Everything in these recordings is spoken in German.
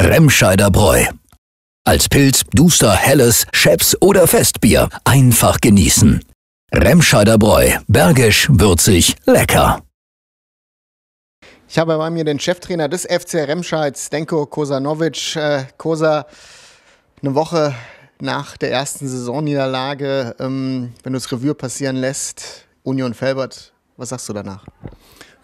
Remscheider Bräu. Als Pilz, Duster, Helles, Schäps oder Festbier einfach genießen. Remscheider Bräu. Bergisch, würzig, lecker. Ich habe bei mir den Cheftrainer des FC Remscheid, Denko Kosanovic. Äh, Kosa, eine Woche nach der ersten Saisonniederlage, ähm, wenn du das Revue passieren lässt, Union Felbert, was sagst du danach?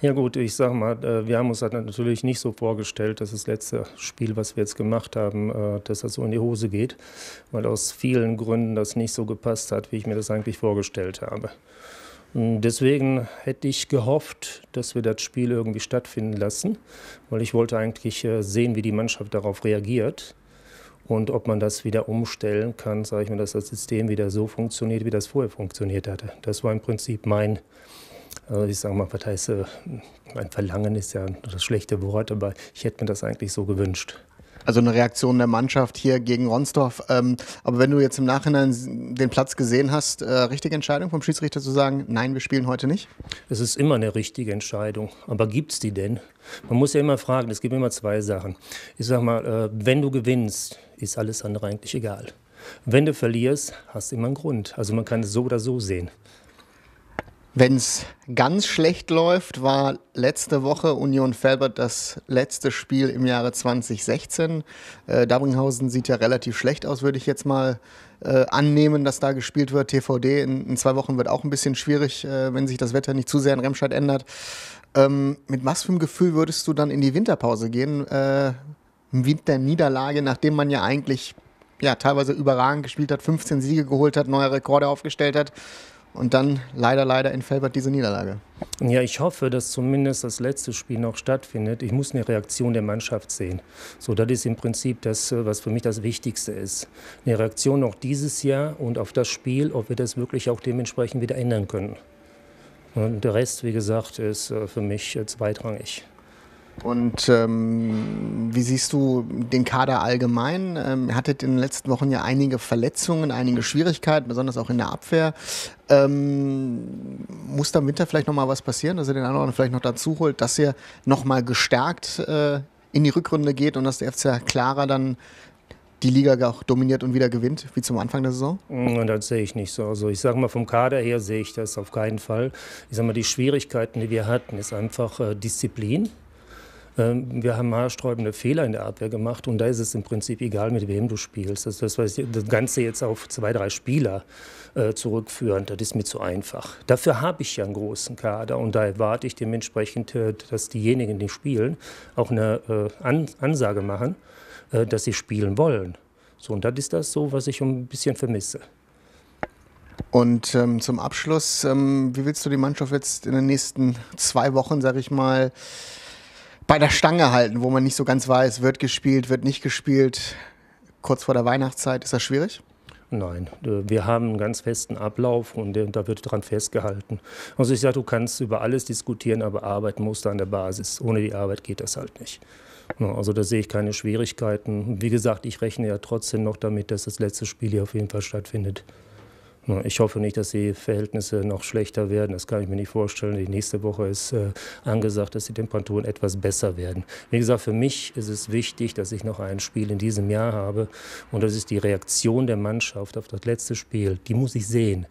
Ja gut, ich sag mal, äh, wir haben uns das halt natürlich nicht so vorgestellt, dass das letzte Spiel, was wir jetzt gemacht haben, äh, dass das so in die Hose geht, weil aus vielen Gründen das nicht so gepasst hat, wie ich mir das eigentlich vorgestellt habe. Deswegen hätte ich gehofft, dass wir das Spiel irgendwie stattfinden lassen, weil ich wollte eigentlich äh, sehen, wie die Mannschaft darauf reagiert und ob man das wieder umstellen kann, sage ich mal, dass das System wieder so funktioniert, wie das vorher funktioniert hatte. Das war im Prinzip mein also ich sage mal, was heißt, ein Verlangen ist ja das schlechte Wort, aber ich hätte mir das eigentlich so gewünscht. Also eine Reaktion der Mannschaft hier gegen Ronsdorf. Ähm, aber wenn du jetzt im Nachhinein den Platz gesehen hast, äh, richtige Entscheidung vom Schiedsrichter zu sagen, nein, wir spielen heute nicht? Es ist immer eine richtige Entscheidung. Aber gibt es die denn? Man muss ja immer fragen, es gibt immer zwei Sachen. Ich sag mal, äh, wenn du gewinnst, ist alles andere eigentlich egal. Wenn du verlierst, hast du immer einen Grund. Also man kann es so oder so sehen. Wenn es ganz schlecht läuft, war letzte Woche Union Felbert das letzte Spiel im Jahre 2016. Äh, Dabringhausen sieht ja relativ schlecht aus, würde ich jetzt mal äh, annehmen, dass da gespielt wird. TVD in, in, zwei Wochen wird auch ein bisschen schwierig, äh, wenn sich das Wetter nicht zu sehr in Remscheid ändert. Ähm, mit was für einem Gefühl würdest du dann in die Winterpause gehen? Äh, Winterniederlage, nachdem man ja eigentlich ja, teilweise überragend gespielt hat, 15 Siege geholt hat, neue Rekorde aufgestellt hat. Und dann leider, leider in Felbert diese Niederlage. Ja, ich hoffe, dass zumindest das letzte Spiel noch stattfindet. Ich muss eine Reaktion der Mannschaft sehen. So, das ist im Prinzip das, was für mich das Wichtigste ist. Eine Reaktion auch dieses Jahr und auf das Spiel, ob wir das wirklich auch dementsprechend wieder ändern können. Und der Rest, wie gesagt, ist äh, für mich äh, zweitrangig. Und ähm, wie siehst du den Kader allgemein? Ähm, ihr hattet in den letzten Wochen ja einige Verletzungen, einige Schwierigkeiten, besonders auch in der Abwehr. Ähm, muss da im Winter vielleicht nochmal was passieren, dass ihr den anderen vielleicht noch dazu holt, dass ihr nochmal gestärkt äh, in die Rückrunde geht und dass der FC klarer dann die Liga auch dominiert und wieder gewinnt, wie zum Anfang der Saison? Mm, das sehe ich nicht so. Also ich sage mal, vom Kader her sehe ich das auf keinen Fall. Ich sage mal, die Schwierigkeiten, die wir hatten, ist einfach äh, Disziplin. Ähm, wir haben haarsträubende Fehler in der Abwehr gemacht und da ist es im Prinzip egal, mit wem du spielst. Das, das, das Ganze jetzt auf zwei, drei Spieler äh, zurückführen, das ist mir zu einfach. Dafür habe ich ja einen großen Kader und da erwarte ich dementsprechend, äh, dass diejenigen, die spielen, auch eine äh, Ansage machen, dass sie spielen wollen. So, und das ist das so, was ich ein bisschen vermisse. Und ähm, zum Abschluss, ähm, wie willst du die Mannschaft jetzt in den nächsten zwei Wochen, sag ich mal, bei der Stange halten, wo man nicht so ganz weiß, wird gespielt, wird nicht gespielt. Kurz vor der Weihnachtszeit, ist das schwierig? Nein, äh, wir haben einen ganz festen Ablauf und da wird dran festgehalten. Also ich sage, du kannst über alles diskutieren, aber Arbeit muss da an der Basis. Ohne die Arbeit geht das halt nicht. Also da sehe ich keine Schwierigkeiten. Wie gesagt, ich rechne ja trotzdem noch damit, dass das letzte Spiel hier auf jeden Fall stattfindet. Ich hoffe nicht, dass die Verhältnisse noch schlechter werden. Das kann ich mir nicht vorstellen. Die nächste Woche ist äh, angesagt, dass die Temperaturen etwas besser werden. Wie gesagt, für mich ist es wichtig, dass ich noch ein Spiel in diesem Jahr habe. Und das ist die Reaktion der Mannschaft auf das letzte Spiel. Die muss ich sehen.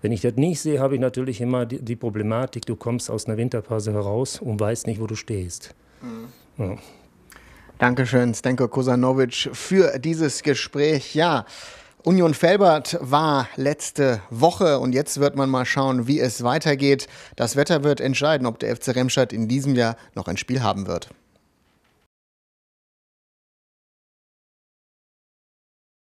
Wenn ich das nicht sehe, habe ich natürlich immer die, Problematik, du kommst aus einer Winterpause heraus und weißt nicht, wo du stehst. Mhm. Ja. Dankeschön, Stenko Kosanovic, für dieses Gespräch. Ja. Union Felbert war letzte Woche und jetzt wird man mal schauen, wie es weitergeht. Das Wetter wird entscheiden, ob der FC Remscheid in diesem Jahr noch ein Spiel haben wird.